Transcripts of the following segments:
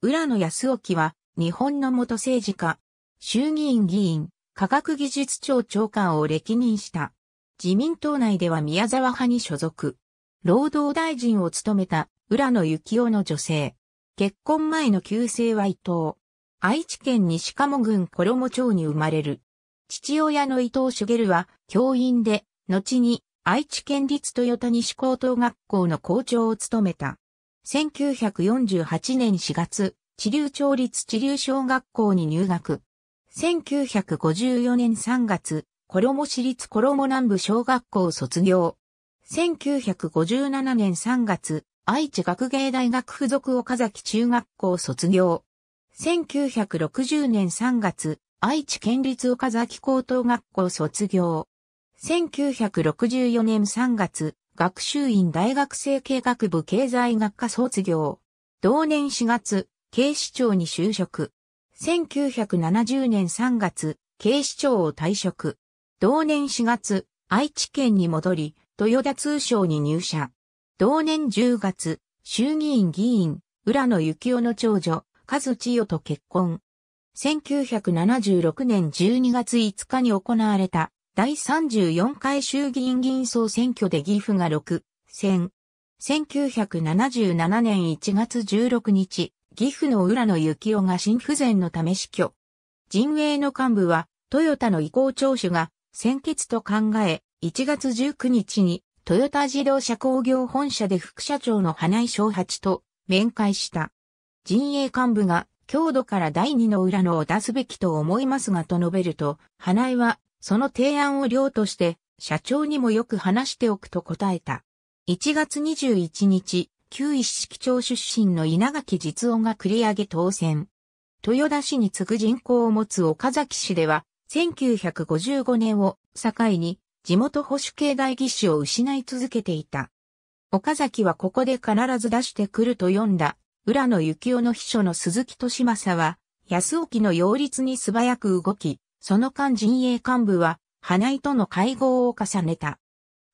浦野康沖は、日本の元政治家、衆議院議員、科学技術庁長官を歴任した。自民党内では宮沢派に所属。労働大臣を務めた浦野幸雄の女性。結婚前の旧姓は伊藤。愛知県西鴨郡衣町に生まれる。父親の伊藤茂は教員で、後に愛知県立豊田西高等学校の校長を務めた。1948年4月、地流町立地流小学校に入学。1954年3月、衣市立衣南部小学校卒業。1957年3月、愛知学芸大学附属岡崎中学校卒業。1960年3月、愛知県立岡崎高等学校卒業。1964年3月、学習院大学生計画部経済学科卒業。同年4月、警視庁に就職。1970年3月、警視庁を退職。同年4月、愛知県に戻り、豊田通商に入社。同年10月、衆議院議員、浦野幸雄の長女、和千代と結婚。1976年12月5日に行われた第34回衆議院議員総選挙で岐阜が6選。1977年1月16日、岐阜の浦野幸雄が心不全のため死去。陣営の幹部は、トヨタの意向聴取が先決と考え、1月19日に、トヨタ自動車工業本社で副社長の花井昌八と面会した。陣営幹部が、強度から第二の裏野を出すべきと思いますがと述べると、花井はその提案を両として、社長にもよく話しておくと答えた。1月21日、旧一式町出身の稲垣実音が繰り上げ当選。豊田市に次ぐ人口を持つ岡崎市では、1955年を境に地元保守系代議士を失い続けていた。岡崎はここで必ず出してくると読んだ、浦野幸雄の秘書の鈴木利正は、安沖の擁立に素早く動き、その間陣営幹部は、花井との会合を重ねた。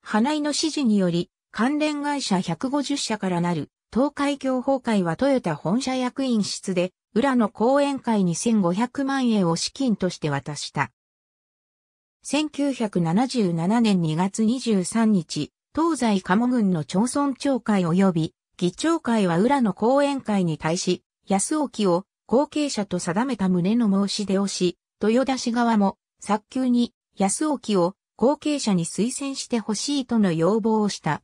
花井の指示により、関連会社150社からなる、東海協法会はトヨタ本社役員室で、裏の講演会に1500万円を資金として渡した。1977年2月23日、東西鴨群の町村長会及び、議長会は裏の講演会に対し、安沖を後継者と定めた旨の申し出をし、豊田氏側も早急に安沖を後継者に推薦してほしいとの要望をした。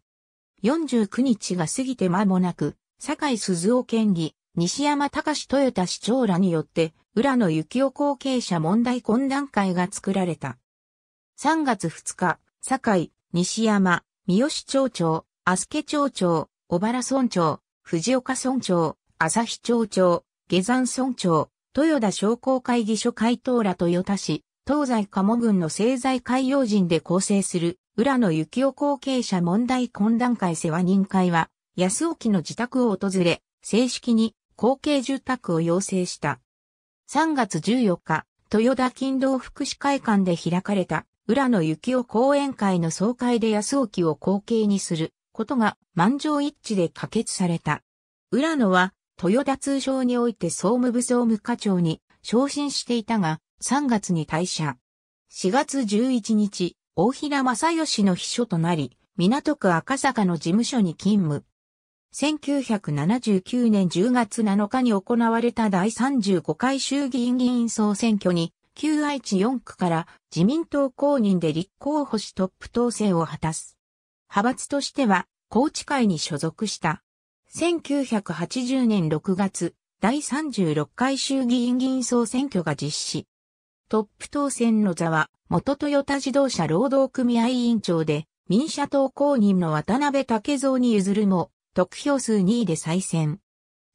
49日が過ぎて間もなく、堺鈴尾県議、西山隆豊田市長らによって、浦野幸男後継者問題懇談会が作られた。3月2日、堺、西山、三好町長、飛助町長、小原村長、藤岡村長、朝日町長、下山村長、豊田商工会議所会頭ら豊田市、東西鴨群の政財海洋人で構成する、浦野幸男後継者問題懇談会世話人会は、安沖の自宅を訪れ、正式に後継住宅を要請した。3月14日、豊田勤労福祉会館で開かれた、浦野幸男講演会の総会で安沖を後継にすることが満場一致で可決された。浦野は豊田通商において総務部総務課長に昇進していたが、3月に退社。4月11日、大平正義の秘書となり、港区赤坂の事務所に勤務。1979年10月7日に行われた第35回衆議院議員総選挙に、旧愛知4区から自民党公認で立候補しトップ当選を果たす。派閥としては、高知会に所属した。1980年6月、第36回衆議院議員総選挙が実施。トップ当選の座は、元トヨタ自動車労働組合委員長で、民社党公認の渡辺武蔵に譲るも、得票数2位で再選。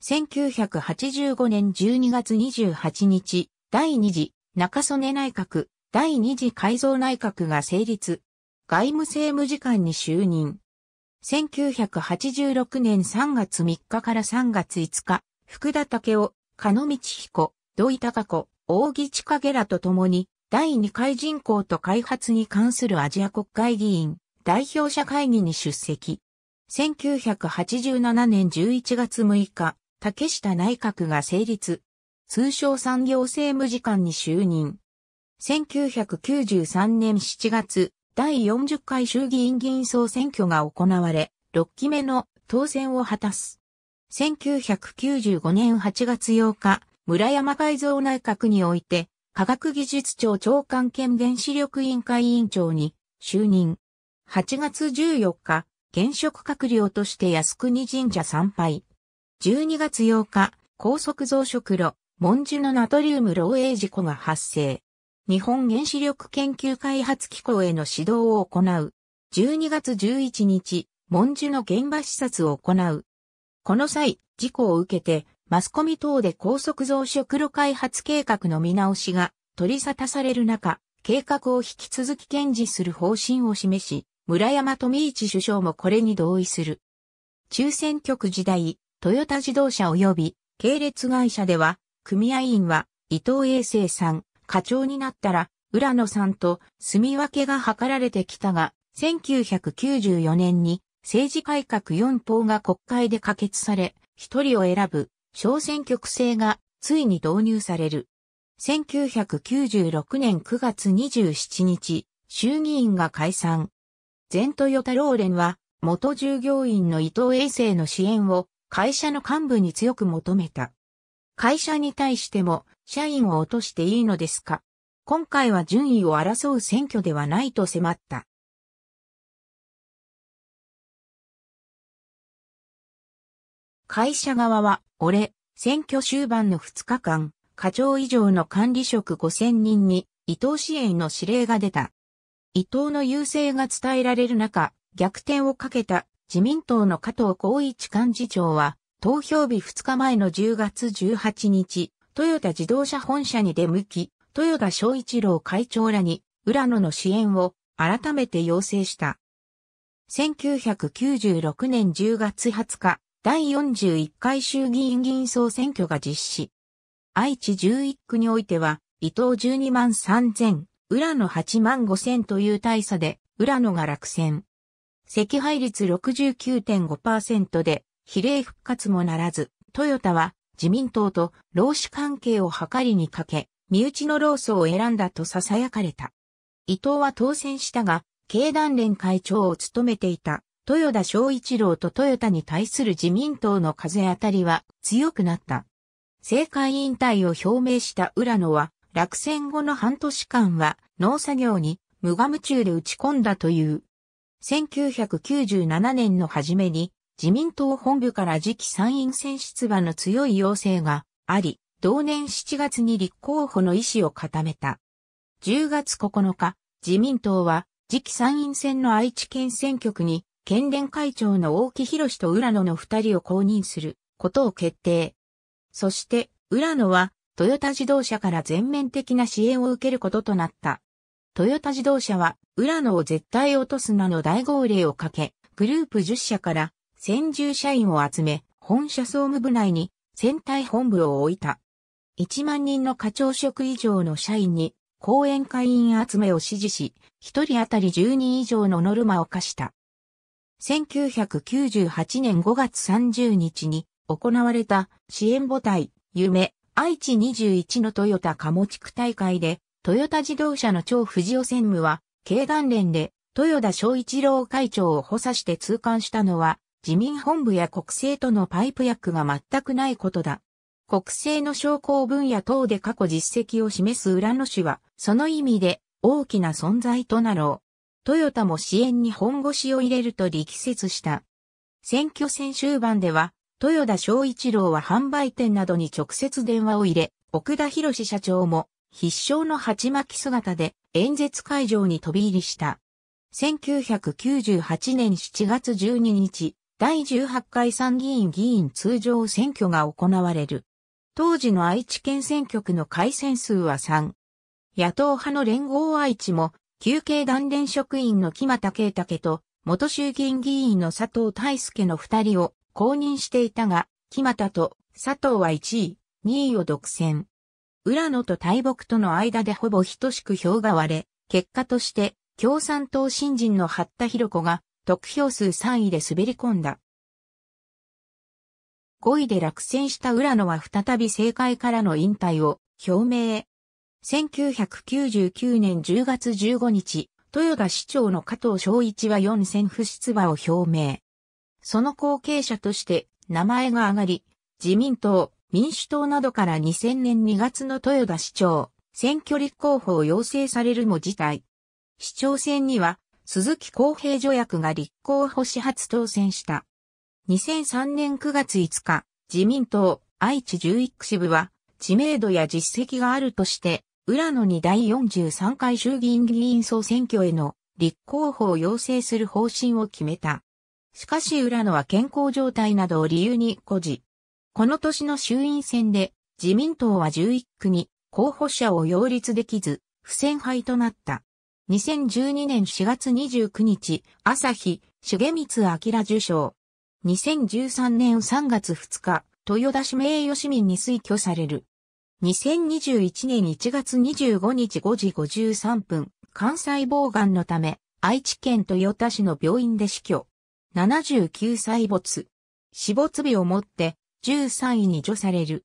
1985年12月28日、第2次中曽根内閣、第2次改造内閣が成立。外務政務次官に就任。1986年3月3日から3月5日、福田武夫、加野道彦、土井高子、大木千景らと共に、第2回人口と開発に関するアジア国会議員、代表者会議に出席。1987年11月6日、竹下内閣が成立。通称産業政務次官に就任。1993年7月、第40回衆議院議員総選挙が行われ、6期目の当選を果たす。1995年8月8日、村山改造内閣において、科学技術庁長官兼原子力委員会委員長に就任。8月14日、現職閣僚として靖国神社参拝。12月8日、高速増殖炉、文殊のナトリウム漏洩事故が発生。日本原子力研究開発機構への指導を行う。12月11日、文殊の現場視察を行う。この際、事故を受けて、マスコミ等で高速増殖路開発計画の見直しが取り沙汰される中、計画を引き続き堅持する方針を示し、村山富一首相もこれに同意する。中選挙区時代、トヨタ自動車及び系列会社では、組合員は伊藤英生さん、課長になったら、浦野さんと住み分けが図られてきたが、1994年に政治改革4党が国会で可決され、一人を選ぶ小選挙区制がついに導入される。1996年9月27日、衆議院が解散。前豊太郎連は、元従業員の伊藤衛生の支援を会社の幹部に強く求めた。会社に対しても社員を落としていいのですか今回は順位を争う選挙ではないと迫った。会社側は、俺、選挙終盤の2日間、課長以上の管理職5000人に、伊藤支援の指令が出た。伊藤の優勢が伝えられる中、逆転をかけた自民党の加藤光一幹事長は、投票日2日前の10月18日、豊田自動車本社に出向き、豊田章一郎会長らに、浦野の支援を改めて要請した。1996年10月20日、第41回衆議院議員総選挙が実施。愛知11区においては、伊藤12万3000、浦野8万5000という大差で、浦野が落選。赤配率69.5%で、比例復活もならず、トヨタは自民党と労使関係を図りにかけ、身内の労組を選んだと囁かれた。伊藤は当選したが、経団連会長を務めていた豊田昭一郎と豊田に対する自民党の風当たりは強くなった。政界引退を表明した浦野は、落選後の半年間は農作業に無我夢中で打ち込んだという。1997年の初めに自民党本部から次期参院選出馬の強い要請があり、同年7月に立候補の意思を固めた。10月9日、自民党は次期参院選の愛知県選挙区に県連会長の大木博士と浦野の二人を公認することを決定。そして浦野はトヨタ自動車から全面的な支援を受けることとなった。トヨタ自動車は、浦野を絶対落とすなの大号令をかけ、グループ10社から専従社員を集め、本社総務部内に選対本部を置いた。1万人の課長職以上の社員に、講演会員集めを指示し、1人当たり10人以上のノルマを課した。1998年5月30日に行われた支援母体、夢、愛知21のトヨタ鴨地区大会で、トヨタ自動車の超藤尾専務は、経団連で、豊田昭一郎会長を補佐して痛感したのは、自民本部や国政とのパイプ役が全くないことだ。国政の商工分野等で過去実績を示す浦野氏は、その意味で大きな存在となろう。トヨタも支援に本腰を入れると力説した。選挙戦終盤では、豊田章一郎は販売店などに直接電話を入れ、奥田博社長も必勝の鉢巻き姿で演説会場に飛び入りした。1998年7月12日、第18回参議院議員通常選挙が行われる。当時の愛知県選挙区の改選数は3。野党派の連合愛知も、休憩団連職員の木又慶武と、元衆議院議員の佐藤大輔の二人を公認していたが、木又と佐藤は1位、2位を独占。浦野と大木との間でほぼ等しく票が割れ、結果として共産党新人の八田博子が得票数3位で滑り込んだ。5位で落選した浦野は再び政界からの引退を表明。1999年10月15日、豊田市長の加藤昭一は4選不出馬を表明。その後継者として名前が上がり、自民党、民主党などから2000年2月の豊田市長、選挙立候補を要請されるも事態。市長選には鈴木公平助役が立候補し初当選した。2003年9月5日、自民党愛知11区支部は、知名度や実績があるとして、浦野に第43回衆議院議員総選挙への立候補を要請する方針を決めた。しかし浦野は健康状態などを理由に誇示。この年の衆院選で自民党は11区に候補者を擁立できず、不戦敗となった。2012年4月29日、朝日、重光明受賞。2013年3月2日、豊田市名誉市民に推挙される。2021年1月25日5時53分、肝細胞癌のため、愛知県豊田市の病院で死去。79歳没。死没日をもって、13位に除される。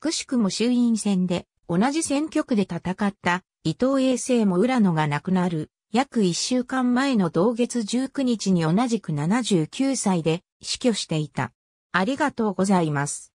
くしくも衆院選で、同じ選挙区で戦った伊藤衛星も浦野が亡くなる、約一週間前の同月19日に同じく79歳で死去していた。ありがとうございます。